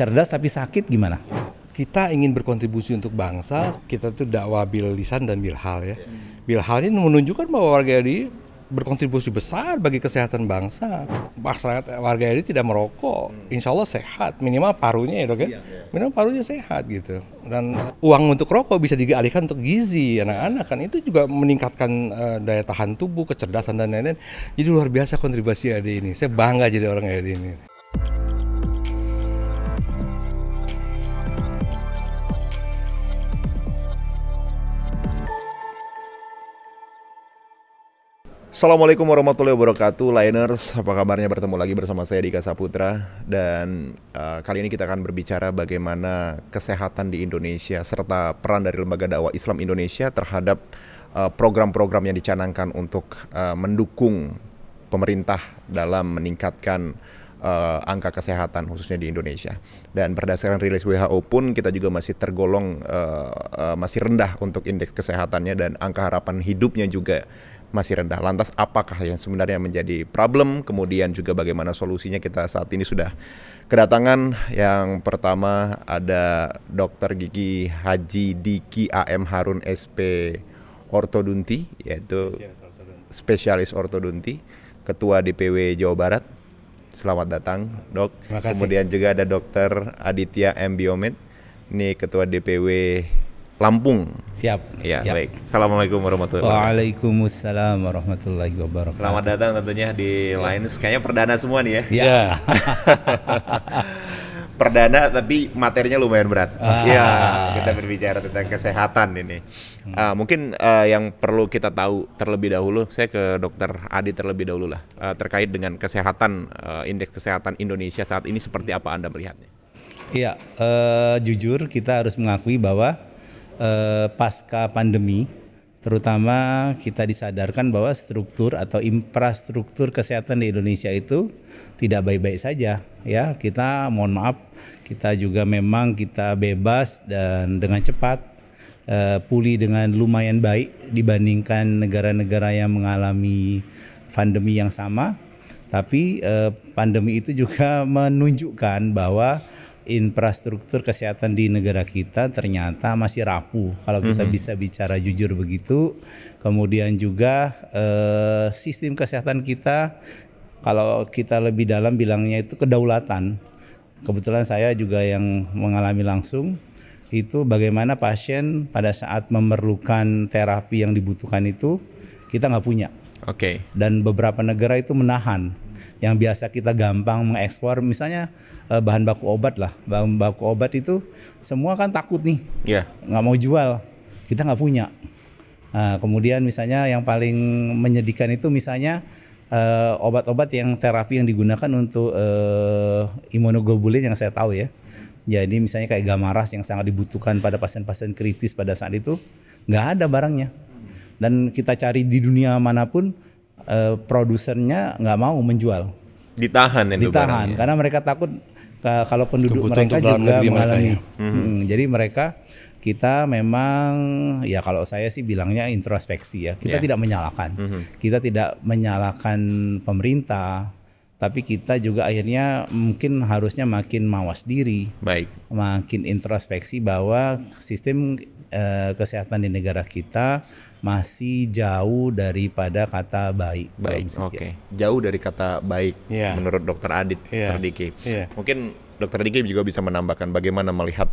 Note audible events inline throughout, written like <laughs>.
cerdas tapi sakit gimana? Kita ingin berkontribusi untuk bangsa, kita itu dakwah bil lisan dan bil hal ya. Bil hal ini menunjukkan bahwa warga ini berkontribusi besar bagi kesehatan bangsa. Masyarakat warga ini tidak merokok, insya Allah sehat, minimal parunya ya dok ya, iya, iya. minimal parunya sehat gitu. Dan eh, uang untuk rokok bisa dialihkan untuk gizi anak-anak kan itu juga meningkatkan uh, daya tahan tubuh, kecerdasan dan lain-lain. Jadi luar biasa kontribusi ada ini. Saya bangga jadi orang ada ini. Assalamualaikum warahmatullahi wabarakatuh, Liners. Apa kabarnya? Bertemu lagi bersama saya Dika Saputra dan uh, kali ini kita akan berbicara bagaimana kesehatan di Indonesia serta peran dari lembaga dakwah Islam Indonesia terhadap eh, program-program uh, yang dicanangkan untuk uh, mendukung pemerintah dalam meningkatkan uh, angka kesehatan khususnya di Indonesia. Dan berdasarkan rilis WHO pun kita juga masih tergolong uh, uh, masih rendah untuk indeks kesehatannya dan angka harapan hidupnya juga masih rendah. Lantas apakah yang sebenarnya menjadi problem? Kemudian juga bagaimana solusinya? Kita saat ini sudah kedatangan yang pertama ada Dokter Gigi Haji Diki AM Harun SP Ortodonti yaitu spesialis ortodonti, ketua DPW Jawa Barat. Selamat datang, Dok. Kemudian juga ada Dokter Aditya M Biomed, ini ketua DPW Lampung. Siap. Ya, Siap. baik. Assalamualaikum warahmatullahi wabarakatuh. Waalaikumsalam warahmatullahi wabarakatuh. Selamat datang tentunya di ya. Lines. Kayaknya perdana semua nih ya. Iya. <laughs> perdana tapi materinya lumayan berat. Ah. Ya, kita berbicara tentang kesehatan ini. Uh, mungkin uh, yang perlu kita tahu terlebih dahulu, saya ke Dokter Adi terlebih dahulu lah uh, terkait dengan kesehatan uh, indeks kesehatan Indonesia saat ini seperti apa Anda melihatnya? Iya, uh, jujur kita harus mengakui bahwa Eh, pasca pandemi terutama kita disadarkan bahwa struktur atau infrastruktur kesehatan di Indonesia itu tidak baik-baik saja ya kita mohon maaf kita juga memang kita bebas dan dengan cepat eh, pulih dengan lumayan baik dibandingkan negara-negara yang mengalami pandemi yang sama tapi eh, pandemi itu juga <laughs> menunjukkan bahwa infrastruktur kesehatan di negara kita ternyata masih rapuh kalau kita mm-hmm. bisa bicara jujur begitu. Kemudian juga eh, sistem kesehatan kita kalau kita lebih dalam bilangnya itu kedaulatan. Kebetulan saya juga yang mengalami langsung itu bagaimana pasien pada saat memerlukan terapi yang dibutuhkan itu kita nggak punya. Oke. Okay. Dan beberapa negara itu menahan yang biasa kita gampang mengekspor misalnya uh, bahan baku obat lah bahan baku obat itu semua kan takut nih yeah. nggak mau jual kita nggak punya nah, kemudian misalnya yang paling menyedihkan itu misalnya eh, obat-obat yang terapi yang digunakan untuk uh, imunoglobulin yang saya tahu ya jadi misalnya kayak gamaras yang sangat dibutuhkan pada pasien-pasien kritis pada saat itu nggak ada barangnya dan kita cari di dunia manapun uh, produsernya nggak mau menjual. Ditahan ya ditahan karena mereka takut kalau penduduk Kebutuhan mereka juga mengalami. hmm. Hmm, jadi mereka kita memang ya kalau saya sih bilangnya introspeksi ya. Kita yeah. tidak menyalahkan. -hmm. Kita tidak menyalahkan pemerintah, tapi kita juga akhirnya mungkin harusnya makin mawas diri, baik, makin introspeksi bahwa sistem eh, kesehatan di negara kita masih jauh daripada kata baik. Baik. Oke. Okay. Gitu. Jauh dari kata baik yeah. menurut Dokter Adit yeah. Dokter Yeah. Mungkin Dokter Diki juga bisa menambahkan bagaimana melihat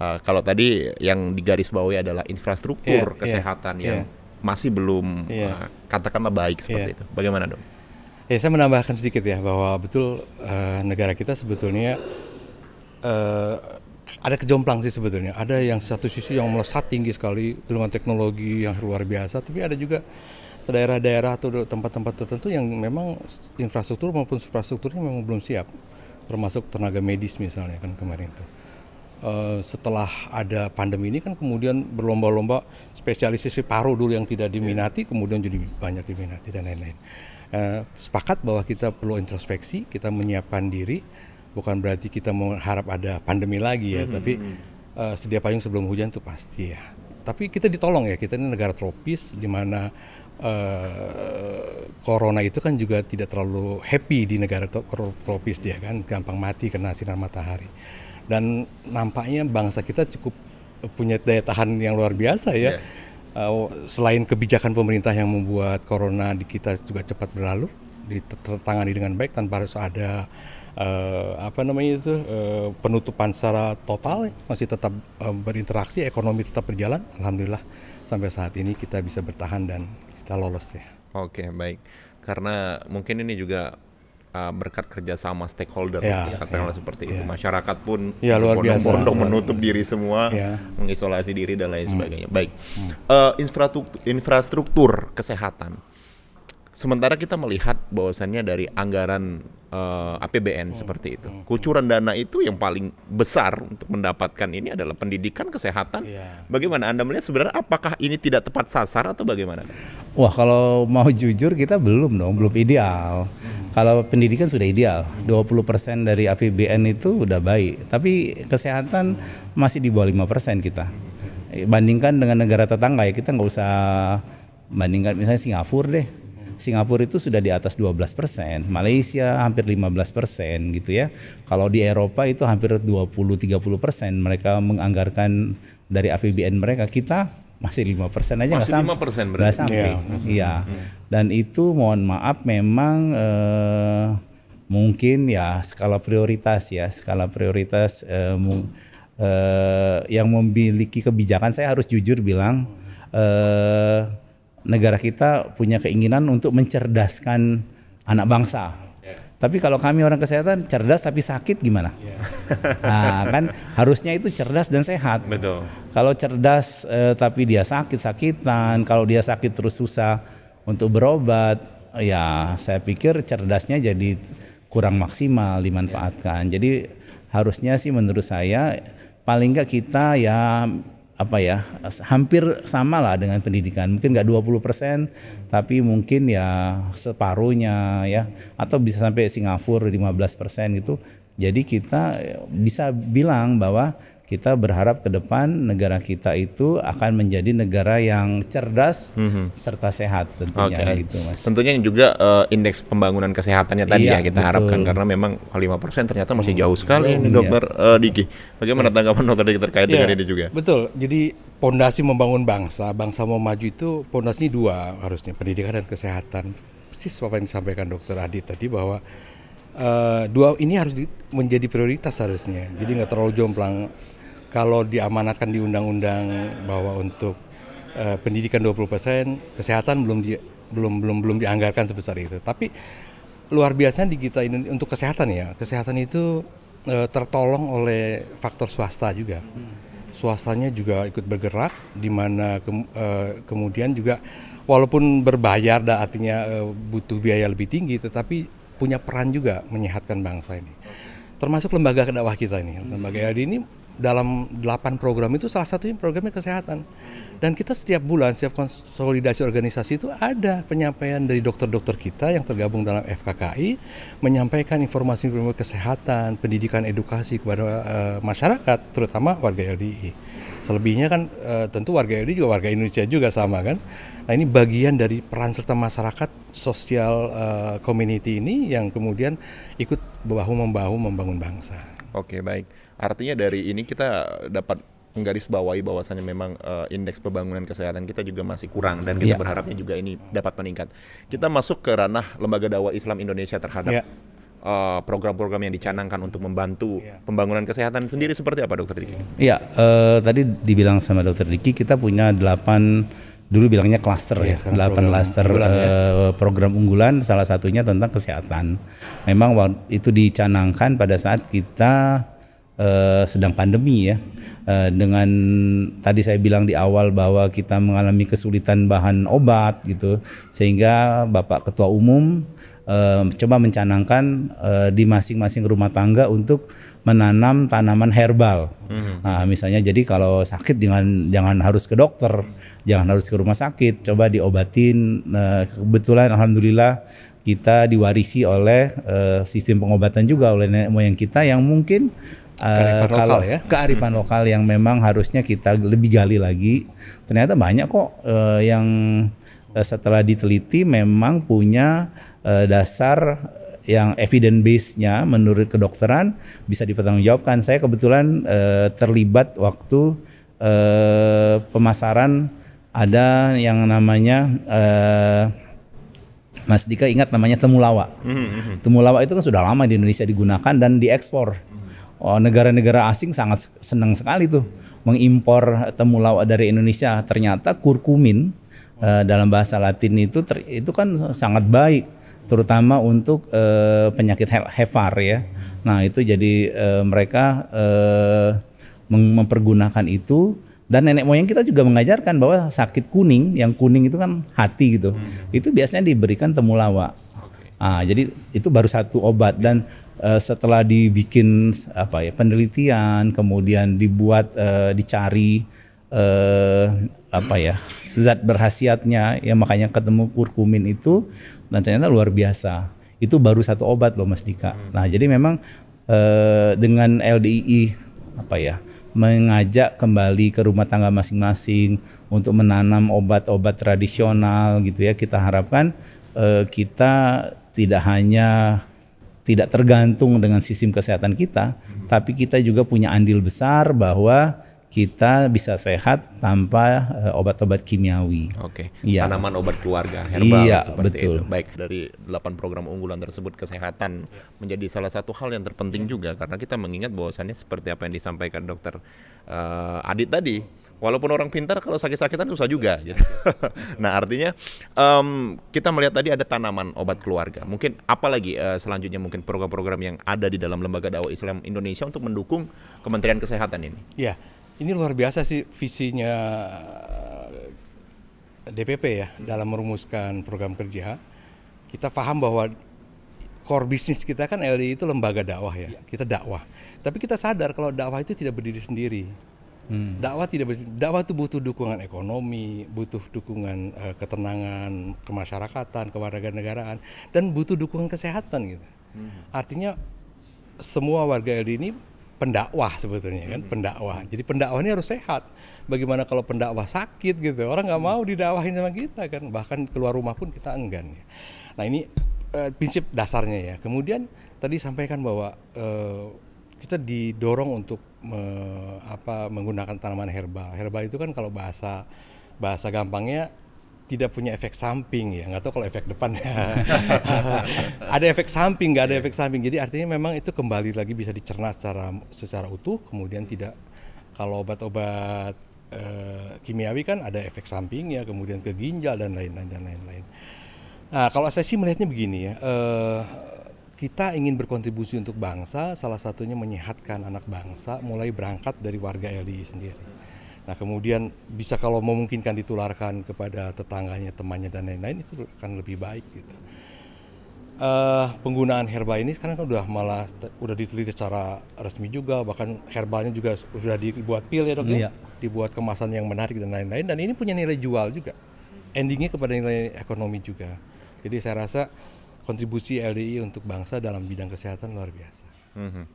uh, kalau tadi yang digarisbawahi adalah infrastruktur yeah. Iya. kesehatan yeah. yang yeah. masih belum yeah. Iya. uh, katakanlah baik iya. seperti yeah. itu. Bagaimana dok? Ya saya menambahkan sedikit ya bahwa betul uh, negara kita sebetulnya uh, ada kejomplang sih sebetulnya. Ada yang satu sisi yang melesat tinggi sekali dengan teknologi yang luar biasa, tapi ada juga daerah-daerah atau tempat-tempat tertentu yang memang infrastruktur maupun suprastrukturnya memang belum siap, termasuk tenaga medis misalnya kan kemarin itu. Uh, setelah ada pandemi ini kan kemudian berlomba-lomba spesialisasi paru dulu yang tidak diminati, kemudian jadi banyak diminati dan lain-lain. Uh, sepakat bahwa kita perlu introspeksi, kita menyiapkan diri, bukan berarti kita mengharap ada pandemi lagi ya, mm -hmm. tapi uh, sedia payung sebelum hujan itu pasti ya. Tapi kita ditolong ya, kita ini negara tropis di mana uh, corona itu kan juga tidak terlalu happy di negara tropis dia kan, gampang mati kena sinar matahari. Dan nampaknya bangsa kita cukup punya daya tahan yang luar biasa ya. Yeah. Ya. Uh, selain kebijakan pemerintah yang membuat corona di kita juga cepat berlalu, ditangani dengan baik tanpa harus ada uh, apa namanya itu uh, penutupan secara total ya, masih tetap uh, berinteraksi, ekonomi tetap berjalan. Alhamdulillah sampai saat ini kita bisa bertahan dan kita lolos ya. Oke, baik. Karena mungkin ini juga uh, berkat kerjasama stakeholder ya, ya, ya, seperti ya. itu masyarakat pun ya, luar biasa, bondong menutup ya. diri semua ya. mengisolasi diri dan lain hmm. sebagainya hmm. baik hmm. Uh, infrastruktur, infrastruktur kesehatan Sementara kita melihat bahwasannya dari anggaran uh, eh, APBN hmm. seperti itu, hmm. kucuran dana itu yang paling besar untuk mendapatkan ini adalah pendidikan, kesehatan. Yeah. Bagaimana Anda melihat sebenarnya apakah ini tidak tepat sasar atau bagaimana? Wah kalau mau jujur kita belum dong, belum ideal. Hmm. Kalau pendidikan sudah ideal, 20% dari APBN itu udah baik. Tapi kesehatan masih di bawah 5% kita. Bandingkan dengan negara tetangga ya kita nggak usah bandingkan misalnya Singapura deh Singapura itu sudah di atas 12 persen, Malaysia hampir 15 persen gitu ya. Kalau di Eropa itu hampir 20-30 persen mereka menganggarkan dari APBN mereka. Kita masih 5 persen aja nggak sampai. persen berarti. sampai. Iya. iya. Hmm. Dan itu mohon maaf memang uh, mungkin ya skala prioritas ya skala prioritas eh, mu, eh, yang memiliki kebijakan saya harus jujur bilang. Eh, negara kita punya keinginan untuk mencerdaskan anak bangsa. Ya. Tapi kalau kami orang kesehatan cerdas tapi sakit gimana? Yeah. <laughs> nah, kan harusnya itu cerdas dan sehat. Betul. Kalau cerdas eh, tapi dia sakit sakitan, kalau dia sakit terus susah untuk berobat, ya saya pikir cerdasnya jadi kurang maksimal dimanfaatkan. Yeah. Jadi harusnya sih menurut saya paling nggak kita ya apa ya hampir sama lah dengan pendidikan mungkin nggak 20% tapi mungkin ya separuhnya ya atau bisa sampai Singapura 15% gitu jadi kita bisa bilang bahwa kita berharap ke depan negara kita itu akan menjadi negara yang cerdas mm-hmm. serta sehat tentunya okay. gitu mas. Tentunya juga uh, indeks pembangunan kesehatannya tadi iya, ya kita betul. harapkan karena memang 5% ternyata masih hmm. jauh sekali ini iya. dokter iya. uh, Diki. Bagaimana iya. tanggapan dokter Diki terkait iya, dengan ini juga? Betul. Jadi pondasi membangun bangsa, bangsa mau maju itu pondasinya dua harusnya pendidikan dan kesehatan. Persis apa yang disampaikan dokter Adi tadi bahwa Uh, dua ini harus di, menjadi prioritas harusnya, jadi nggak terlalu jomplang kalau diamanatkan di undang-undang bahwa untuk uh, pendidikan 20%, kesehatan belum di, belum belum belum dianggarkan sebesar itu. Tapi luar biasanya di kita ini untuk kesehatan ya. Kesehatan itu uh, tertolong oleh faktor swasta juga. Swastanya juga ikut bergerak di mana ke, uh, eh, kemudian juga walaupun berbayar dan artinya uh, butuh biaya lebih tinggi tetapi punya peran juga menyehatkan bangsa ini. Termasuk lembaga dakwah kita ini. Lembaga LD ini dalam 8 program itu salah satunya programnya kesehatan. Dan kita setiap bulan, setiap konsolidasi organisasi itu ada penyampaian dari dokter-dokter kita yang tergabung dalam FKKI menyampaikan informasi-informasi kesehatan, pendidikan, edukasi kepada uh, masyarakat, terutama warga LDI. Selebihnya kan uh, tentu warga LDI juga warga Indonesia juga sama kan. Nah ini bagian dari peran serta masyarakat sosial uh, community ini yang kemudian ikut bahu membahu membangun bangsa. Oke baik. Artinya dari ini kita dapat menggarisbawahi bahwasannya memang uh, indeks pembangunan kesehatan kita juga masih kurang dan kita yeah. berharapnya juga ini dapat meningkat. Kita masuk ke ranah lembaga dakwah Islam Indonesia terhadap yeah iya. program-program yang dicanangkan untuk membantu iya. pembangunan kesehatan sendiri seperti apa dokter Diki? Iya, eh, tadi dibilang sama dokter Diki kita punya 8 dulu bilangnya klaster iya, ya, ya 8 program klaster unggulan, eh, program unggulan salah satunya tentang kesehatan. Memang itu dicanangkan pada saat kita uh, sedang pandemi ya. uh, dengan tadi saya bilang di awal bahwa kita mengalami kesulitan bahan obat gitu, sehingga Bapak Ketua Umum uh, coba mencanangkan uh, di masing-masing rumah tangga untuk menanam tanaman herbal. Hmm. Nah, misalnya jadi kalau sakit jangan jangan harus ke dokter, jangan harus ke rumah sakit, coba diobatin. Nah, kebetulan alhamdulillah kita diwarisi oleh sistem pengobatan juga oleh nenek moyang kita yang mungkin kearifan uh, lokal ya. kearifan hmm. lokal yang memang harusnya kita lebih gali lagi. Ternyata banyak kok uh, yang eh, setelah diteliti memang punya uh, dasar yang evidence base-nya menurut kedokteran bisa dipertanggungjawabkan. Saya kebetulan uh, terlibat waktu uh, pemasaran ada yang namanya uh, Mas Dika ingat namanya temulawak. Mm -hmm. Temulawak itu kan sudah lama di Indonesia digunakan dan diekspor. Mm Oh, negara-negara asing sangat senang sekali tuh mengimpor temulawak dari Indonesia. Ternyata kurkumin uh, dalam bahasa Latin itu ter, itu kan sangat baik terutama untuk uh, penyakit hepar ya. Nah, itu jadi uh, mereka uh, mempergunakan itu dan nenek moyang kita juga mengajarkan bahwa sakit kuning, yang kuning itu kan hati gitu. Hmm. Itu biasanya diberikan temulawak. Ah, jadi itu baru satu obat dan uh, setelah dibikin apa ya penelitian kemudian dibuat uh, dicari uh, apa ya zat berhasiatnya ya makanya ketemu kurkumin itu dan ternyata luar biasa itu baru satu obat loh Mas Dika. Hmm. Nah jadi memang eh, dengan LDI apa ya mengajak kembali ke rumah tangga masing-masing untuk menanam obat-obat tradisional gitu ya kita harapkan eh, kita tidak hanya tidak tergantung dengan sistem kesehatan kita, tapi kita juga punya andil besar bahwa kita bisa sehat tanpa obat eh, obat-obat kimiawi. Oke. Okay. Ya. Tanaman obat keluarga herbal iya, seperti betul. itu. Baik dari delapan program unggulan tersebut kesehatan menjadi salah satu hal yang terpenting iya. juga karena kita mengingat bahwasannya seperti apa yang disampaikan dokter uh, Adit tadi Walaupun orang pintar kalau sakit-sakitan susah juga. Ya. <laughs> nah artinya um, kita melihat tadi ada tanaman obat keluarga. Mungkin apalagi uh, eh, selanjutnya mungkin program-program yang ada di dalam lembaga dakwah Islam Indonesia untuk mendukung Kementerian Kesehatan ini. Ya, ini luar biasa sih visinya eh, DPP ya dalam merumuskan program kerja. Kita paham bahwa core bisnis kita kan LDI itu lembaga dakwah ya. Iya. Kita dakwah. Tapi kita sadar kalau dakwah itu tidak berdiri sendiri. Hmm. Dakwah tidak dakwah itu butuh dukungan ekonomi, butuh dukungan uh, ketenangan kemasyarakatan, kewarganegaraan dan butuh dukungan kesehatan gitu. Hmm. Artinya semua warga LD ini pendakwah sebetulnya kan, hmm. pendakwah. Jadi pendakwah ini harus sehat. Bagaimana kalau pendakwah sakit gitu, orang nggak hmm. mau didakwahin sama kita kan, bahkan keluar rumah pun kita enggan. Ya. Nah ini uh, prinsip dasarnya ya. Kemudian tadi sampaikan bahwa uh, kita didorong untuk me, apa menggunakan tanaman herbal. Herbal itu kan kalau bahasa bahasa gampangnya tidak punya efek samping ya nggak tahu kalau efek depannya <laughs> ada efek samping nggak ada iya. efek samping jadi artinya memang itu kembali lagi bisa dicerna secara secara utuh kemudian tidak kalau obat-obat e, kimiawi kan ada efek samping ya. kemudian ke ginjal dan lain-lain dan lain-lain nah kalau saya sih melihatnya begini ya e, kita ingin berkontribusi untuk bangsa, salah satunya menyehatkan anak bangsa mulai berangkat dari warga LDI sendiri. Nah kemudian bisa kalau memungkinkan ditularkan kepada tetangganya, temannya dan lain-lain itu akan lebih baik gitu. Uh, penggunaan herba ini sekarang kan udah malah udah diteliti secara resmi juga bahkan herbalnya juga sudah dibuat pil ya dok ya? iya. dibuat kemasan yang menarik dan lain-lain dan ini punya nilai jual juga endingnya kepada nilai ekonomi juga jadi saya rasa kontribusi LDI untuk bangsa dalam bidang kesehatan luar biasa. hmm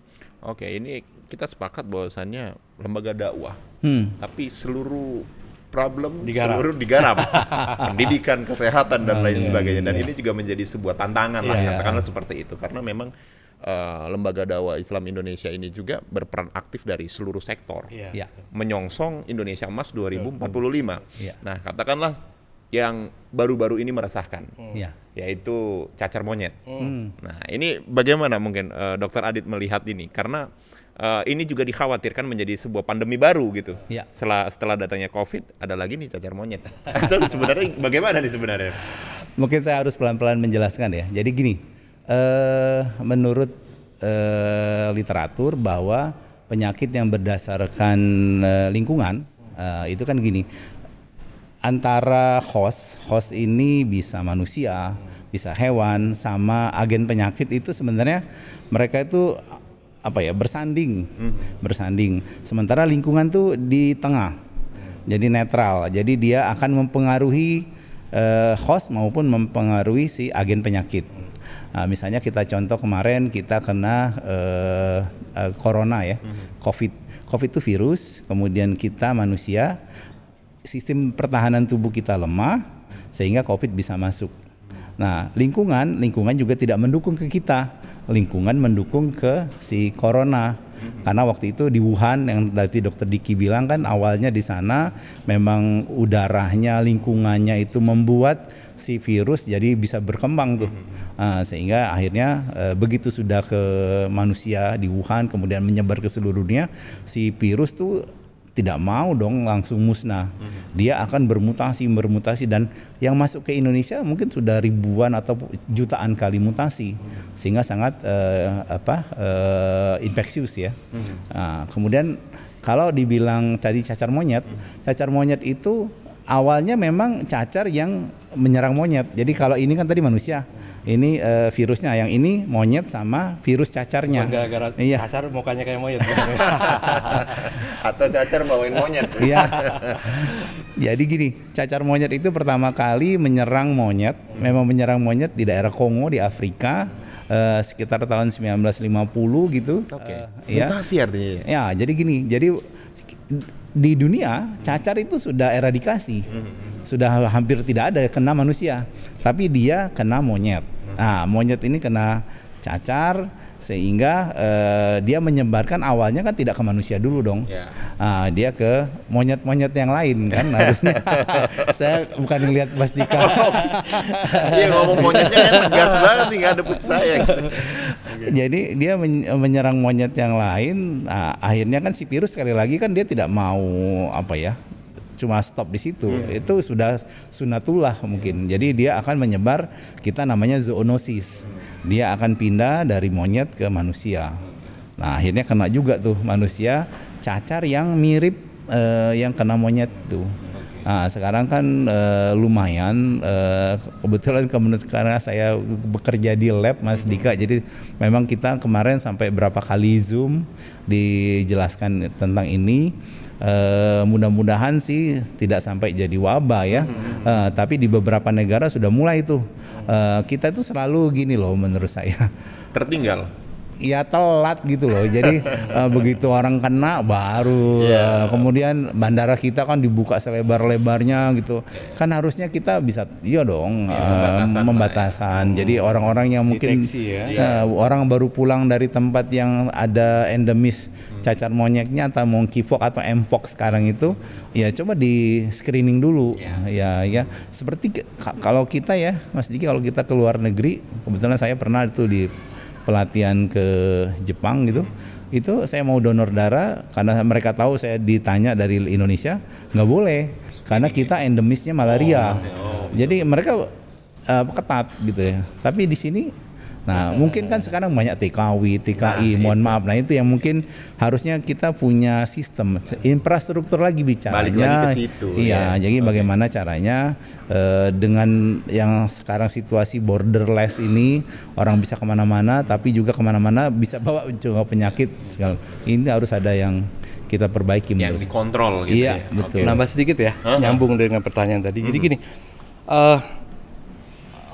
Oke, ini kita sepakat bahwasannya lembaga dakwah, hmm. tapi seluruh problem digarap. seluruh digarap, <laughs> pendidikan, kesehatan dan oh, lain iya, sebagainya. Dan iya, iya. ini juga menjadi sebuah tantangan lah, iya. katakanlah seperti itu, karena memang uh, lembaga dakwah Islam Indonesia ini juga berperan aktif dari seluruh sektor, iya. iya. menyongsong Indonesia Emas 2045. iya. Nah, katakanlah yang baru-baru ini meresahkan, hmm. ya. yaitu cacar monyet. Hmm. hmm. Nah, ini bagaimana mungkin uh, Dokter Adit melihat ini? Karena uh, ini juga dikhawatirkan menjadi sebuah pandemi baru gitu. Ya. Setelah setelah datangnya COVID, ada lagi nih cacar monyet. <laughs> Itu sebenarnya bagaimana nih sebenarnya? Mungkin saya harus pelan-pelan menjelaskan ya. Jadi gini, uh, menurut uh, literatur bahwa penyakit yang berdasarkan uh, lingkungan uh, itu kan gini antara host, host ini bisa manusia, bisa hewan, sama agen penyakit itu sebenarnya mereka itu apa ya bersanding, hmm. bersanding. Sementara lingkungan tuh di tengah, jadi netral. Jadi dia akan mempengaruhi eh, host maupun mempengaruhi si agen penyakit. Nah, misalnya kita contoh kemarin kita kena eh, eh, corona ya, hmm. covid. Covid itu virus, kemudian kita manusia sistem pertahanan tubuh kita lemah sehingga COVID bisa masuk. Nah, lingkungan, lingkungan juga tidak mendukung ke kita. Lingkungan mendukung ke si corona. Karena waktu itu di Wuhan yang tadi dokter Diki bilang kan awalnya di sana memang udaranya, lingkungannya itu membuat si virus jadi bisa berkembang tuh. Nah, sehingga akhirnya eh, begitu sudah ke manusia di Wuhan kemudian menyebar ke seluruh dunia, si virus tuh tidak mau dong langsung musnah. Hmm. Dia akan bermutasi, bermutasi dan yang masuk ke Indonesia mungkin sudah ribuan atau jutaan kali mutasi, hmm. sehingga sangat uh, apa uh, infeksius ya. Nah, kemudian kalau dibilang tadi cacar monyet, cacar monyet itu awalnya memang cacar yang menyerang monyet. Jadi kalau ini kan tadi manusia, ini uh, virusnya, yang ini monyet sama virus cacarnya. Gara-gara iya. cacar mukanya kayak monyet. <laughs> Atau cacar bawain monyet. Iya. Jadi gini, cacar monyet itu pertama kali menyerang monyet, memang menyerang monyet di daerah Kongo di Afrika. Uh, sekitar tahun 1950 gitu. Oke. Okay. Uh, eh, iya. Mutasi artinya. Ya? ya, jadi gini. Jadi di dunia cacar itu sudah eradikasi, sudah hampir tidak ada kena manusia, tapi dia kena monyet. Nah, monyet ini kena cacar, sehingga uh, dia menyebarkan awalnya kan tidak ke manusia dulu dong yeah. Ya. uh, dia ke monyet-monyet yang lain kan <laughs> harusnya saya bukan melihat Mas Dika oh. dia ngomong monyetnya kan tegas banget nih ada saya jadi dia menyerang monyet yang lain nah, akhirnya kan si virus sekali lagi kan dia tidak mau apa ya cuma stop di situ. Hmm. Itu sudah sunatullah mungkin. Hmm. Jadi dia akan menyebar kita namanya zoonosis. Dia akan pindah dari monyet ke manusia. Nah, akhirnya kena juga tuh manusia cacar yang mirip eh, yang kena monyet tuh. Nah, sekarang kan eh, lumayan eh, kebetulan karena saya bekerja di lab Mas Dika jadi memang kita kemarin sampai berapa kali Zoom dijelaskan tentang ini Eh, mudah-mudahan sih tidak sampai jadi wabah ya. Hmm. tapi di beberapa negara sudah mulai tuh. E, kita itu selalu gini loh menurut saya. Tertinggal ya telat gitu loh. Jadi uh, <laughs> begitu orang kena baru yeah. Iya. uh, kemudian bandara kita kan dibuka selebar-lebarnya gitu. Yeah. Kan harusnya kita bisa iya dong yeah, iya, uh, membatasan. Ya. Jadi orang-orang yang mungkin ya. uh, eh, yeah. orang baru pulang dari tempat yang ada endemis hmm. cacar monyetnya atau monkeypox atau mpox sekarang itu ya coba di screening dulu. Yeah. Ya ya seperti kalau kita ya Mas Diki kalau kita keluar negeri kebetulan saya pernah itu di pelatihan ke Jepang gitu itu saya mau donor darah karena mereka tahu saya ditanya dari Indonesia nggak boleh karena kita endemisnya malaria oh, iya, iya. oh, jadi mereka uh, ketat gitu ya tapi di sini Nah, mungkin kan sekarang banyak TKW, TKI, nah, mohon itu. maaf. Nah, itu yang mungkin harusnya kita punya sistem infrastruktur lagi bicara. Balik lagi ke situ. Iya, ya. jadi okay. bagaimana caranya uh, dengan yang sekarang situasi borderless ini orang bisa kemana-mana, tapi juga kemana-mana bisa bawa juga penyakit. Segala. Ini harus ada yang kita perbaiki. Yang menurut. dikontrol gitu. Iya, ya. betul. Okay. Nambah sedikit ya, huh? nyambung dengan pertanyaan tadi. Jadi gini, uh,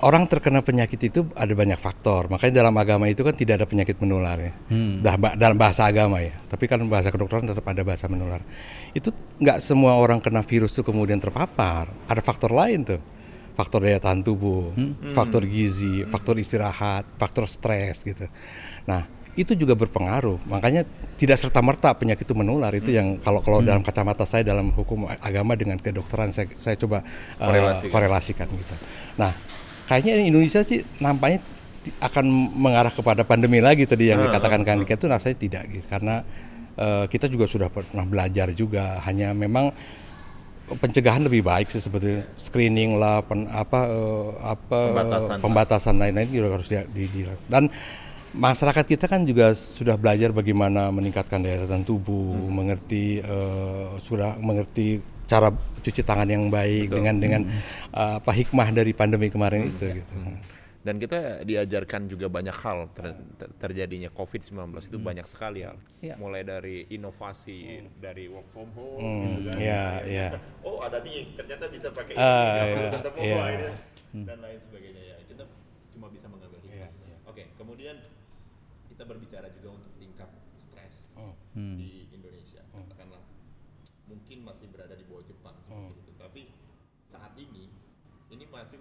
orang terkena penyakit itu ada banyak faktor. Makanya dalam agama itu kan tidak ada penyakit menular ya. Hmm. Dalam bahasa agama ya. Tapi kan bahasa kedokteran tetap ada bahasa menular. Itu nggak semua orang kena virus itu kemudian terpapar. Ada faktor lain tuh. Faktor daya tahan tubuh, hmm. faktor hmm. gizi, hmm. faktor istirahat, faktor stres gitu. Nah, itu juga berpengaruh. Makanya tidak serta merta penyakit itu menular itu hmm. yang kalau kalau hmm. dalam kacamata saya dalam hukum agama dengan kedokteran saya saya coba eh, korelasikan, uh, gitu. Nah, kayaknya Indonesia sih nampaknya akan mengarah kepada pandemi lagi tadi yang iya. dikatakan Kang itu saya tidak gitu karena uh, kita juga sudah pernah belajar juga hanya memang pencegahan lebih baik sih sebetulnya screening lah pen, apa uh, apa pembatasan, lain-lain juga harus di, di, dan masyarakat kita kan juga sudah belajar bagaimana meningkatkan daya tahan tubuh hmm. mengerti uh, sudah mengerti cara cuci tangan yang baik Betul. dengan dengan hmm. Eh, apa hikmah dari pandemi kemarin hmm. itu ya. gitu. Hmm. Dan kita diajarkan juga banyak hal ter ter terjadinya COVID-19 itu hmm. banyak sekali ya. Ya. Mulai dari inovasi hmm. dari work from home hmm. gitu kan. Ya, ya. Oh, ada nih ternyata bisa pakai uh, ini ah, ya, ya. ya. dan lain sebagainya ya. Kita cuma bisa mengambil hikmah. Ya, ya. Oke, kemudian kita berbicara juga untuk tingkat stres oh. hmm. di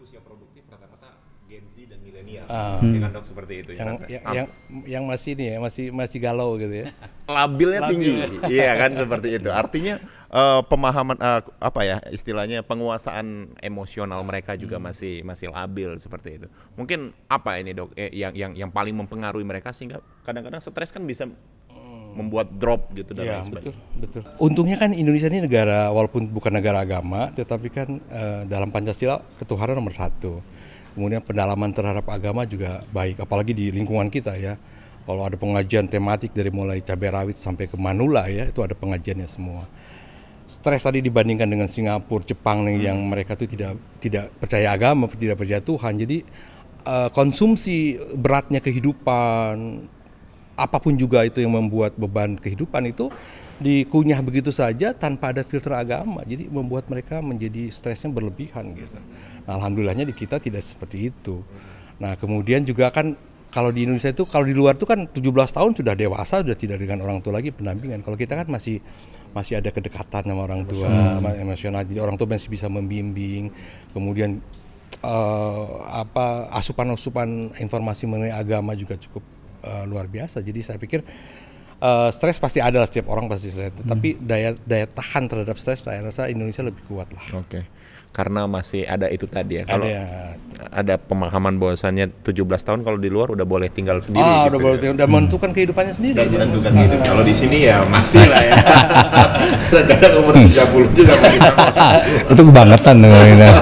usia produktif rata-rata Gen Z dan milenial. Uh, hmm. dok seperti itu ya, yang, ya, yang, yang, yang masih ini ya, masih masih galau gitu ya. <laughs> Labilnya Labil. tinggi. <laughs> Iya kan seperti itu. Artinya uh, pemahaman uh, apa ya istilahnya penguasaan emosional mereka juga hmm. masih masih labil seperti itu. Mungkin apa ini dok eh, yang yang yang paling mempengaruhi mereka sehingga kadang-kadang stres kan bisa membuat drop gitu dan ya, lain sebagainya. Betul, betul. Untungnya kan Indonesia ini negara walaupun bukan negara agama, tetapi kan uh, dalam Pancasila ketuhanan nomor satu. Kemudian pendalaman terhadap agama juga baik, apalagi di lingkungan kita ya. Kalau ada pengajian tematik dari mulai cabai rawit sampai ke manula ya, itu ada pengajiannya semua stres tadi dibandingkan dengan Singapura, Jepang hmm. yang mereka tuh tidak tidak percaya agama, tidak percaya Tuhan. Jadi eh, konsumsi beratnya kehidupan, apapun juga itu yang membuat beban kehidupan itu dikunyah begitu saja tanpa ada filter agama. Jadi membuat mereka menjadi stresnya berlebihan gitu. Nah, alhamdulillahnya di kita tidak seperti itu. Nah, kemudian juga kan kalau di Indonesia itu kalau di luar itu kan 17 tahun sudah dewasa sudah tidak dengan orang tua lagi pendampingan. Kalau kita kan masih masih ada kedekatan sama orang tua, emosional. emosional. Jadi orang tua masih bisa membimbing. Kemudian uh, apa asupan-asupan informasi mengenai agama juga cukup uh, luar biasa. Jadi saya pikir uh, stres pasti ada lah setiap orang pasti stres. Hmm. Tapi daya daya tahan terhadap stres, saya rasa Indonesia lebih kuat lah. Oke. Okay. Karena masih ada itu tadi ya. Kalau ada, ada pemahaman bahwasannya 17 tahun kalau di luar udah boleh tinggal sendiri. Ah, gitu udah ya. boleh tinggal, udah hmm. menentukan hmm. kehidupannya sendiri. Udah gitu. menentukan ya. hidup. Ah. Kalau di sini ya masih lah ya. Kadang umur 30 hmm. juga masih sama. <laughs> itu kebangetan ini ya.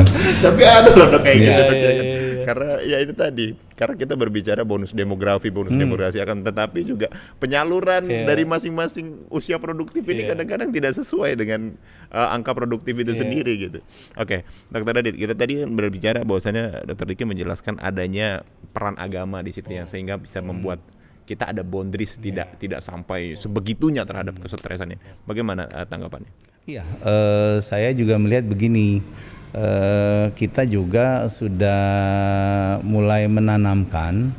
<laughs> Tapi ada loh kayak iya, gitu. Ya, ya, ya karena ya itu tadi karena kita berbicara bonus demografi bonus hmm. demografi akan tetapi juga penyaluran yeah. dari masing-masing usia produktif ini iya. kadang-kadang yeah. tidak sesuai dengan uh, angka produktif itu yeah. sendiri gitu oke okay. dokter Adit kita tadi berbicara bahwasanya dokter Diki menjelaskan adanya peran agama di situ oh. yang iya. sehingga bisa hmm. membuat kita ada boundaries yeah. tidak iya. tidak sampai sebegitunya terhadap hmm. kesetresannya. Bagaimana uh, tanggapannya? Iya, uh, saya juga melihat begini. Uh, kita juga sudah mulai menanamkan,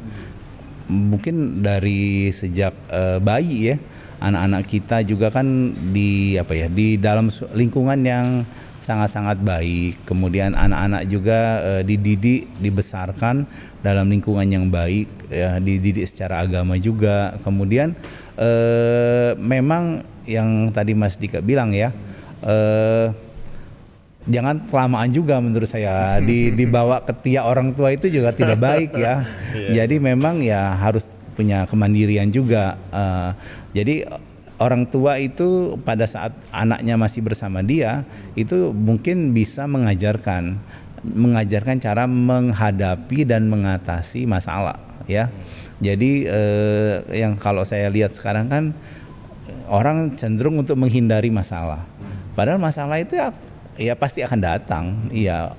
mungkin dari sejak uh, bayi ya, anak-anak kita juga kan di apa ya di dalam lingkungan yang sangat-sangat baik. Kemudian anak-anak juga uh, dididik, dibesarkan dalam lingkungan yang baik, ya, dididik secara agama juga. Kemudian memang yang tadi Mas Dika bilang ya uh, jangan kelamaan juga menurut saya <laughs> di dibawa ketia orang tua itu juga tidak <laughs> baik ya. yeah. Jadi memang ya harus punya kemandirian juga. Uh, jadi orang tua itu pada saat anaknya masih bersama dia itu mungkin bisa mengajarkan mengajarkan cara menghadapi dan mengatasi masalah ya. Jadi eh, yang kalau saya lihat sekarang kan orang cenderung untuk menghindari masalah Padahal masalah itu ya, ya pasti akan datang. Iya,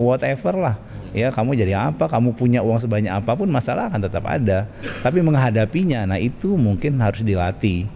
whatever lah. Ya kamu jadi apa, kamu punya uang sebanyak apapun masalah akan tetap ada. Tapi menghadapinya, nah itu mungkin harus dilatih.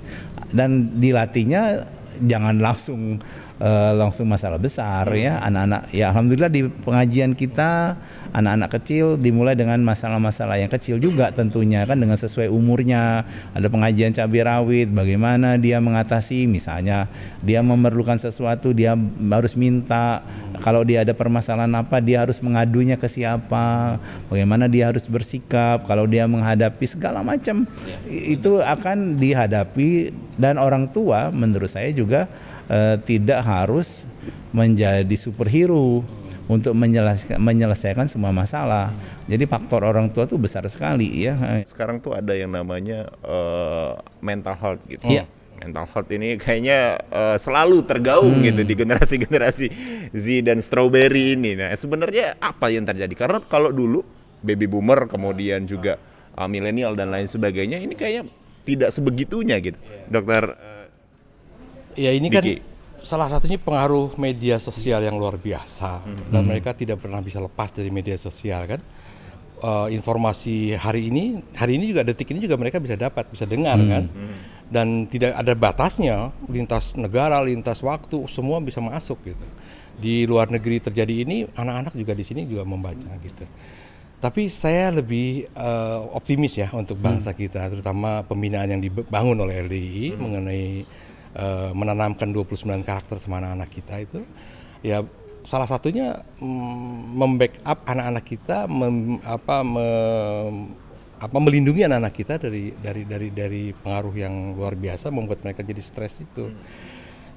Dan dilatihnya jangan langsung Eh, langsung masalah besar iya. ya anak-anak ya alhamdulillah di pengajian kita anak-anak kecil dimulai dengan masalah-masalah yang kecil juga tentunya kan dengan sesuai umurnya ada pengajian cabai rawit bagaimana dia mengatasi misalnya dia memerlukan sesuatu dia harus minta kalau dia ada permasalahan apa dia harus mengadunya ke siapa bagaimana dia harus bersikap kalau dia menghadapi segala macam iya. itu akan dihadapi dan orang tua menurut saya juga Eh, tidak harus menjadi superhero untuk menyelesaikan, menyelesaikan semua masalah. Jadi faktor orang tua tuh besar sekali ya. Sekarang tuh ada yang namanya uh, mental health gitu. Iya. Oh. Mental health ini kayaknya uh, selalu tergaung hmm. gitu di generasi-generasi Z dan Strawberry ini. Nah, sebenarnya apa yang terjadi? Karena kalau dulu baby boomer kemudian juga uh, milenial dan lain sebagainya ini kayaknya tidak sebegitunya gitu. Iya. Dokter ya ini kan Diki. kan salah satunya pengaruh media sosial yang luar biasa hmm. dan mereka tidak pernah bisa lepas dari media sosial kan uh, informasi hari ini hari ini juga detik ini juga mereka bisa dapat bisa dengar hmm. kan hmm. dan tidak ada batasnya lintas negara lintas waktu semua bisa masuk gitu di luar negeri terjadi ini anak-anak juga di sini juga membaca gitu tapi saya lebih uh, optimis ya untuk bangsa hmm. kita terutama pembinaan yang dibangun oleh LDI hmm. mengenai Eh, menanamkan 29 karakter sama anak-anak kita itu ya salah satunya mm, membackup anak-anak kita mem, apa me, apa melindungi anak-anak kita dari dari dari dari pengaruh yang luar biasa membuat mereka jadi stres itu. Hmm.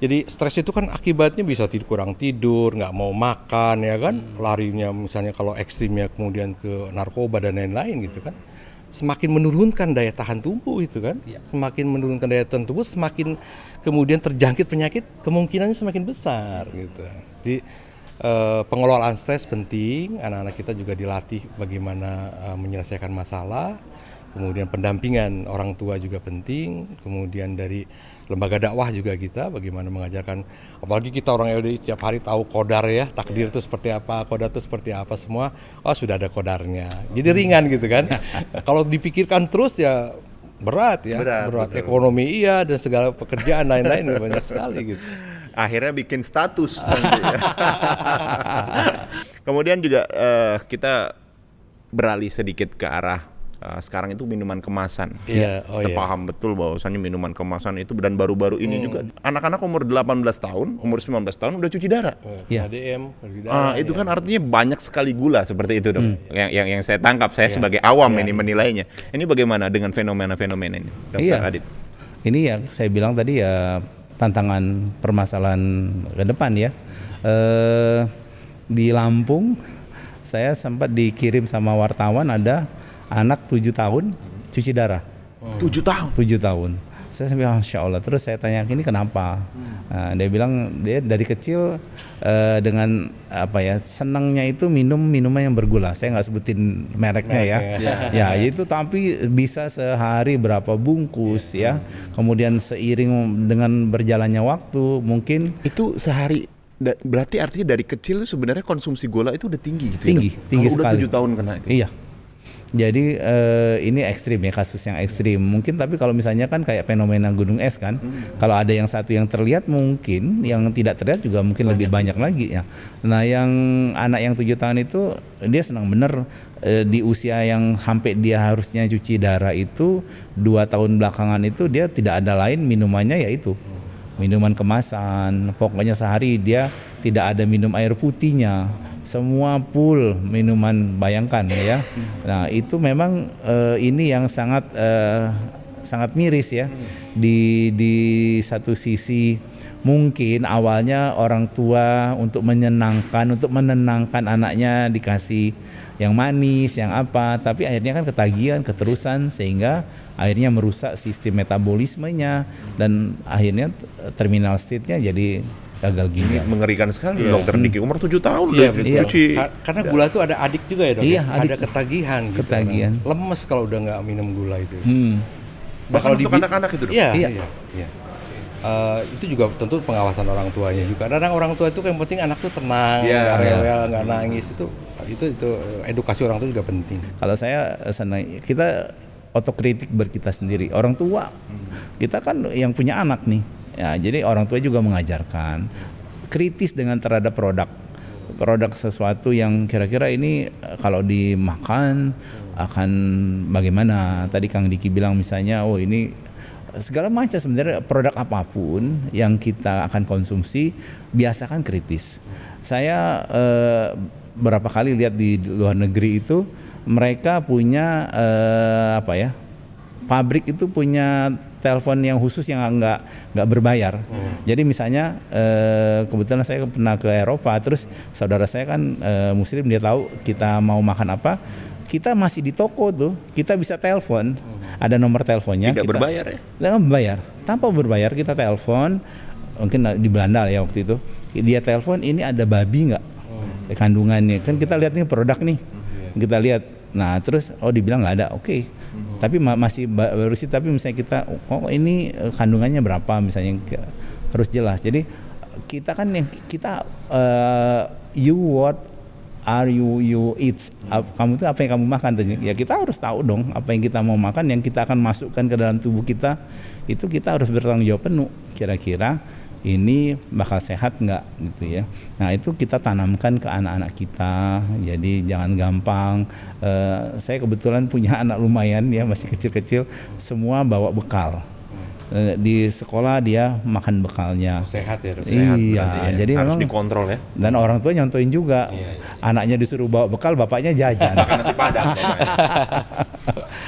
Jadi stres itu kan akibatnya bisa tidur kurang tidur, nggak mau makan ya kan, hmm. larinya misalnya kalau ekstrimnya kemudian ke narkoba dan lain-lain gitu kan. Hmm semakin menurunkan daya tahan tubuh itu kan, ya. semakin menurunkan daya tahan tubuh, semakin kemudian terjangkit penyakit kemungkinannya semakin besar gitu. Jadi eh, pengelolaan stres penting, anak-anak kita juga dilatih bagaimana eh, menyelesaikan masalah kemudian pendampingan orang tua juga penting, kemudian dari lembaga dakwah juga kita bagaimana mengajarkan apalagi kita orang LDI setiap hari tahu kodar ya, takdir iya. itu seperti apa, kodar itu seperti apa semua, oh sudah ada kodarnya. Jadi ringan gitu kan. <laughs> Kalau dipikirkan terus ya berat ya, berat, berat. ekonomi iya dan segala pekerjaan lain-lain banyak sekali gitu. Akhirnya bikin status ya. <laughs> Kemudian juga uh, kita beralih sedikit ke arah Eh, sekarang itu minuman kemasan. Iya, yeah. oh yeah. paham betul bahwasannya minuman kemasan itu dan baru-baru ini hmm. juga anak-anak umur 18 tahun, umur 19 tahun udah cuci darah. Oh, iya. ADM, ah, darah. Uh, itu ya. kan artinya banyak sekali gula seperti itu dong. Hmm. Yang yang yang saya tangkap saya yeah. sebagai awam yeah. ini iya. menilainya. Ini bagaimana dengan fenomena-fenomena ini? Iya. Adit. Ini ya saya bilang tadi ya tantangan permasalahan ke depan ya. Eh di Lampung saya sempat dikirim sama wartawan ada anak tujuh tahun cuci darah. Oh. Tujuh tahun. Tujuh tahun. Saya sampai masya Allah. Terus saya tanya ini kenapa? Hmm. Nah, dia bilang dia dari kecil uh, dengan apa ya senangnya itu minum minuman yang bergula. Saya nggak sebutin mereknya ya. Ya. <laughs> ya. itu tapi bisa sehari berapa bungkus ya. ya. Kemudian seiring dengan berjalannya waktu mungkin itu sehari berarti artinya dari kecil sebenarnya konsumsi gula itu udah tinggi gitu tinggi ya? tinggi Kalau sekali. udah tujuh tahun kena itu iya jadi uh, ini ekstrim ya kasus yang ekstrim. Mungkin tapi kalau misalnya kan kayak fenomena gunung es kan, hmm. kalau ada yang satu yang terlihat mungkin, yang tidak terlihat juga mungkin banyak. lebih banyak lagi ya. Nah yang anak yang tujuh tahun itu dia senang bener uh, di usia yang sampai dia harusnya cuci darah itu dua tahun belakangan itu dia tidak ada lain minumannya yaitu. Hmm minuman kemasan, pokoknya sehari dia tidak ada minum air putihnya. Semua full minuman bayangkan ya. Nah, itu memang uh, ini yang sangat uh, sangat miris ya. Di di satu sisi mungkin awalnya orang tua untuk menyenangkan, untuk menenangkan anaknya dikasih yang manis, yang apa, tapi akhirnya kan ketagihan, keterusan sehingga akhirnya merusak sistem metabolismenya dan akhirnya terminal state-nya jadi gagal ginjal. mengerikan sekali iya. dokter Diki umur 7 tahun iya, udah iya. cuci. Karena gula itu ada adik juga ya dok. Iya, ya? ada ketagihan. Ketagihan. Gitu, kan? Lemes kalau udah nggak minum gula itu. Hmm. Bahkan kalau untuk anak-anak itu dok. Iya. iya. iya. iya. Eh, itu juga tentu pengawasan orang tuanya juga. Kadang orang tua itu yang penting anak tuh tenang, yeah, iya. rewel, nggak gak nangis itu itu itu eh, edukasi orang tua juga penting. Kalau saya eh, senang kita otokritik berkita sendiri. Orang tua kita kan yang punya anak nih. Ya, jadi orang tua juga mengajarkan kritis dengan terhadap produk produk sesuatu yang kira-kira ini kalau dimakan akan bagaimana tadi Kang Diki bilang misalnya oh ini segala macam sebenarnya produk apapun yang kita akan konsumsi biasakan kritis. Saya eh, berapa kali lihat di luar negeri itu mereka punya eh, apa ya pabrik itu punya telepon yang khusus yang nggak nggak berbayar. Hmm. Jadi misalnya eh, kebetulan saya pernah ke Eropa, terus saudara saya kan eh, Muslim dia tahu kita mau makan apa kita masih di toko tuh, kita bisa telepon, hmm. ada nomor teleponnya. Tidak kita, berbayar ya? Tidak berbayar, tanpa berbayar kita telepon, mungkin di Belanda ya waktu itu, dia telepon ini ada babi nggak hmm. kandungannya, kan kita lihat nih produk nih, hmm. Iya. kita lihat, nah terus oh dibilang nggak ada, oke, okay. hmm. tapi ma masih baru sih, tapi misalnya kita oh, ini eh, kandungannya berapa misalnya harus jelas, jadi kita kan yang kita uh, you what are you you eat kamu tuh apa yang kamu makan ya kita harus tahu dong apa yang kita mau makan yang kita akan masukkan ke dalam tubuh kita itu kita harus bertanggung jawab penuh kira-kira ini bakal sehat nggak gitu ya. Nah itu kita tanamkan ke anak-anak kita. Jadi jangan gampang. Uh, saya kebetulan punya <laughs> anak lumayan ya masih kecil-kecil. Semua bawa bekal Eh, di sekolah dia makan bekalnya. Sehat ya, harus sehat. Iya, ya. jadi harus memang, dikontrol ya. Dan orang tua nyontoin juga. Iya, iya. Anaknya disuruh bawa bekal, bapaknya jajan. Makan nasi padang. <laughs>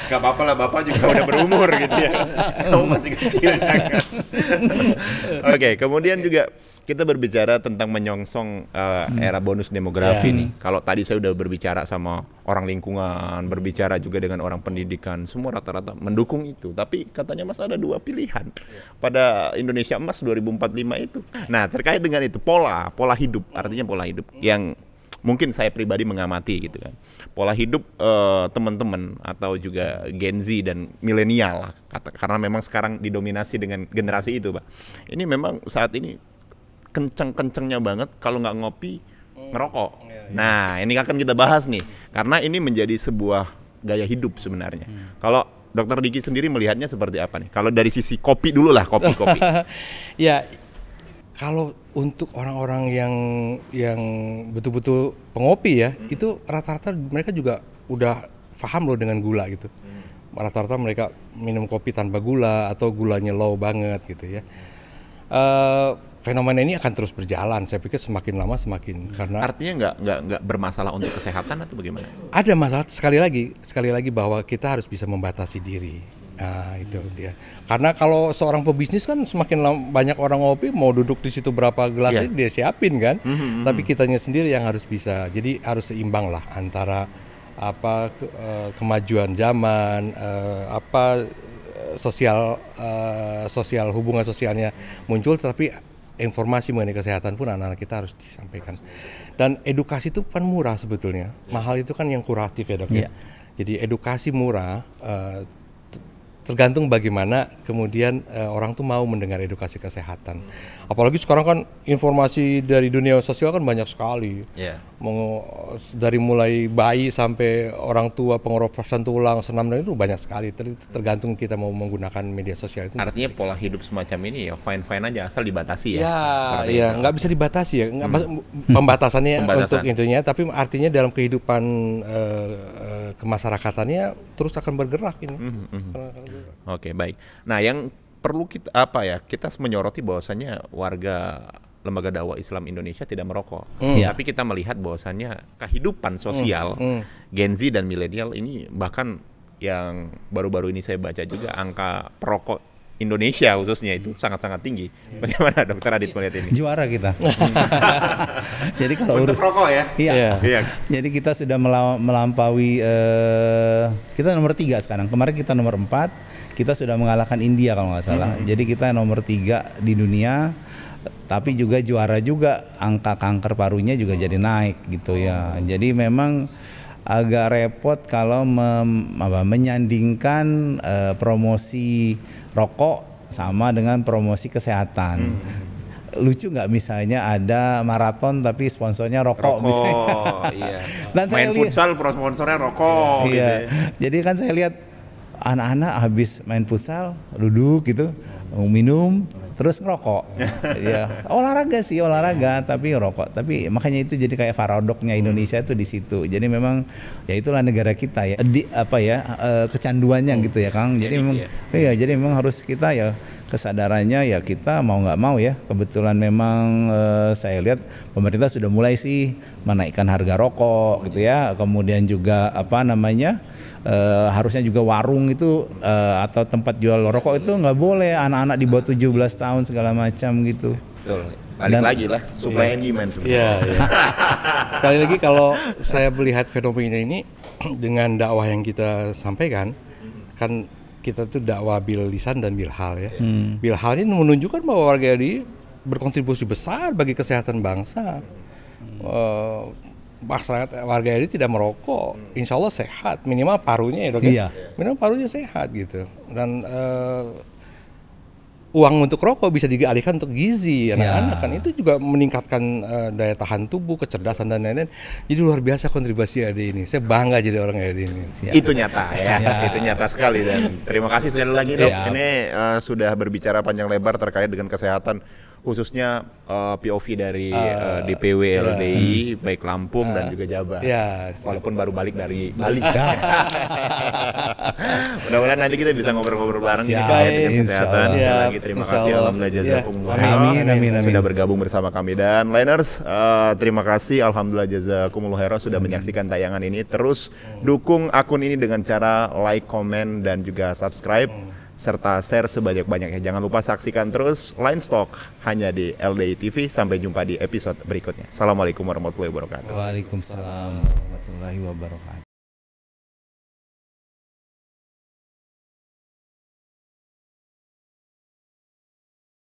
Gak apa-apa lah bapak juga udah berumur gitu ya. <laughs> Kamu masih kecil. Ya, kan? Oke, okay, kemudian juga kita berbicara tentang menyongsong uh, era hmm. bonus demografi yeah. nih. Kalau tadi saya udah berbicara sama orang lingkungan, berbicara juga dengan orang pendidikan, semua rata-rata mendukung itu. Tapi katanya Mas ada dua pilihan pada Indonesia Emas 2045 itu. Nah, terkait dengan itu pola, pola hidup, artinya pola hidup yang mungkin saya pribadi mengamati gitu kan pola hidup uh, teman-teman atau juga Gen Z dan milenial lah karena memang sekarang didominasi dengan generasi itu pak ini memang saat ini kenceng-kencengnya banget kalau nggak ngopi hmm. ngerokok iya, iya. nah ini akan kita bahas nih karena ini menjadi sebuah gaya hidup sebenarnya hmm. kalau Dokter Diki sendiri melihatnya seperti apa nih? Kalau dari sisi kopi dulu lah, kopi-kopi. <laughs> ya, kalau untuk orang-orang yang yang betul-betul pengopi ya hmm. itu rata-rata mereka juga udah paham loh dengan gula gitu hmm. rata-rata mereka minum kopi tanpa gula atau gulanya low banget gitu ya uh, fenomena ini akan terus berjalan. Saya pikir semakin lama semakin hmm. karena artinya nggak nggak nggak bermasalah untuk kesehatan atau bagaimana? Ada masalah sekali lagi sekali lagi bahwa kita harus bisa membatasi diri. Nah, itu dia. Karena kalau seorang pebisnis kan semakin banyak orang ngopi mau duduk di situ berapa gelasnya yeah. dia siapin kan. Mm -hmm. Tapi kitanya sendiri yang harus bisa. Jadi harus seimbang lah antara apa ke, uh, kemajuan zaman, uh, apa eh, sosial uh, sosial hubungan sosialnya muncul tapi informasi mengenai kesehatan pun anak-anak kita harus disampaikan. Dan edukasi itu kan murah sebetulnya. Iya. Mahal itu kan yang kuratif ya, Dok ya. Iya. Jadi edukasi murah uh, tergantung bagaimana kemudian uh, orang tuh mau mendengar edukasi kesehatan. Apalagi sekarang kan informasi dari dunia sosial kan banyak sekali. Yeah. mau dari mulai bayi sampai orang tua pengoperasian tulang senam dan itu banyak sekali. Ter, tergantung kita mau menggunakan media sosial itu. Artinya pola hidup semacam ini ya fine fine aja asal dibatasi ya. Ya, iya nggak bisa dibatasi ya. Nggak, hmm. Pembatasannya <laughs> Pembatasan. untuk intinya, tapi artinya dalam kehidupan uh, eh, uh, eh, kemasyarakatannya terus akan bergerak ini. Hmm, hmm. Oke, okay, baik. Nah, yang perlu kita apa ya? Kita menyoroti bahwasannya warga lembaga dakwah Islam Indonesia tidak merokok. Mm. Tapi kita melihat bahwasannya kehidupan hmm. sosial mm. Mm. Gen Z dan milenial ini bahkan yang baru-baru ini saya baca juga angka perokok Indonesia khususnya itu sangat-sangat tinggi. Iya. Bagaimana dokter Adit melihat ini? Juara kita. <laughs> Jadi kalau urus rokok ya. Iya. Yeah. Iya. Jadi kita sudah melampaui uh, kita nomor tiga sekarang. Kemarin kita nomor empat. Kita sudah mengalahkan India kalau nggak salah. Hmm. Jadi kita nomor tiga di dunia tapi juga juara juga angka kanker parunya juga oh. jadi naik gitu ya. Oh. Jadi memang agak repot kalau mem, apa, menyandingkan uh, promosi rokok sama dengan promosi kesehatan. Hmm lucu nggak misalnya ada maraton tapi sponsornya rokok, rokok misalnya. iya. <laughs> Dan main saya lihat, futsal sponsornya rokok iya. gitu. Ya. Jadi kan saya lihat anak-anak habis main futsal duduk gitu minum terus ngerokok. <laughs> ya, olahraga sih olahraga tapi rokok. Tapi makanya itu jadi kayak farodoknya hmm. Indonesia hmm. tuh di situ. Jadi memang ya itulah negara kita ya. Di apa ya eh, kecanduannya hmm. gitu ya Kang. Jadi, jadi iya, memang iya. iya jadi memang harus kita ya kesadarannya ya kita mau nggak mau ya kebetulan memang eh, saya lihat pemerintah sudah mulai sih menaikkan harga rokok gitu ya kemudian juga apa namanya eh, harusnya juga warung itu eh, atau tempat jual rokok itu nggak boleh anak-anak di bawah 17 tahun segala macam gitu. balik Dan, lagi lah supply and demand yeah, iya, iya. sekali lagi kalau saya melihat fenomena ini <clears throat> dengan dakwah yang kita sampaikan kan kita tuh dakwah bil lisan dan bil hal ya. Hmm. Bil hal ini menunjukkan bahwa warga di berkontribusi besar bagi kesehatan bangsa. Hmm. Uh, masyarakat warga ini tidak merokok, insya Allah sehat minimal parunya ya dok. Ya? Iya. Minimal parunya sehat gitu dan uh, uang untuk rokok bisa dialihkan untuk gizi ya. anak-anak ya. kan itu juga meningkatkan uh, daya tahan tubuh, kecerdasan dan lain-lain. Jadi luar biasa kontribusi AD ini. Saya bangga jadi orang AD ini. Siap. Itu nyata ya. ya. Itu nyata sekali dan terima kasih sekali lagi dok. Ya. Ini uh, sudah berbicara panjang lebar terkait dengan kesehatan khususnya uh, eh, POV dari uh, ah, uh, eh, DPW yeah. LDI hmm. baik Lampung uh, dan ah. juga Jabar. Yeah, Walaupun baru balik dari Bali. <laughs> Mudah-mudahan nanti kita bisa ngobrol-ngobrol bareng di kajian kesehatan. Siap. Sekali lagi terima kasih alhamdulillah ya. jazakumullah. Yeah. Amin, amin, amin. Sudah bergabung bersama kami dan Liners uh, terima kasih alhamdulillah jazakumullah sudah amin. menyaksikan tayangan ini. Terus dukung akun ini dengan cara like, comment dan juga subscribe. Hmm serta share sebanyak-banyaknya. Jangan lupa saksikan terus Line Stock hanya di LDI TV. Sampai jumpa di episode berikutnya. Assalamualaikum warahmatullahi wabarakatuh. Waalaikumsalam warahmatullahi wabarakatuh.